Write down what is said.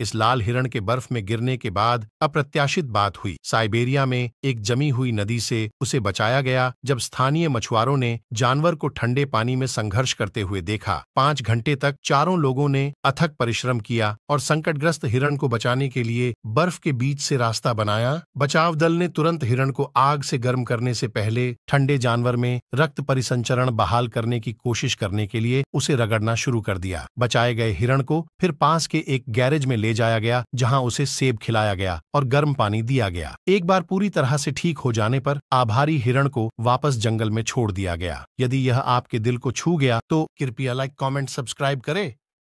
इस लाल हिरण के बर्फ में गिरने के बाद अप्रत्याशित बात हुई साइबेरिया में एक जमी हुई नदी से उसे बचाया गया जब स्थानीय मछुआरों ने जानवर को ठंडे पानी में संघर्ष करते हुए देखा पांच घंटे तक चारों लोगों ने अथक परिश्रम किया और संकटग्रस्त हिरण को बचाने के लिए बर्फ के बीच से रास्ता बनाया बचाव दल ने तुरंत हिरण को आग से गर्म करने से पहले ठंडे जानवर में रक्त परिसंचरण बहाल करने की कोशिश करने के लिए उसे रगड़ना शुरू कर दिया बचाए गए हिरण को फिर पास के एक गैरेज में ले ले जाया गया जहां उसे सेब खिलाया गया और गर्म पानी दिया गया एक बार पूरी तरह से ठीक हो जाने पर आभारी हिरण को वापस जंगल में छोड़ दिया गया यदि यह आपके दिल को छू गया तो कृपया लाइक कॉमेंट सब्सक्राइब करें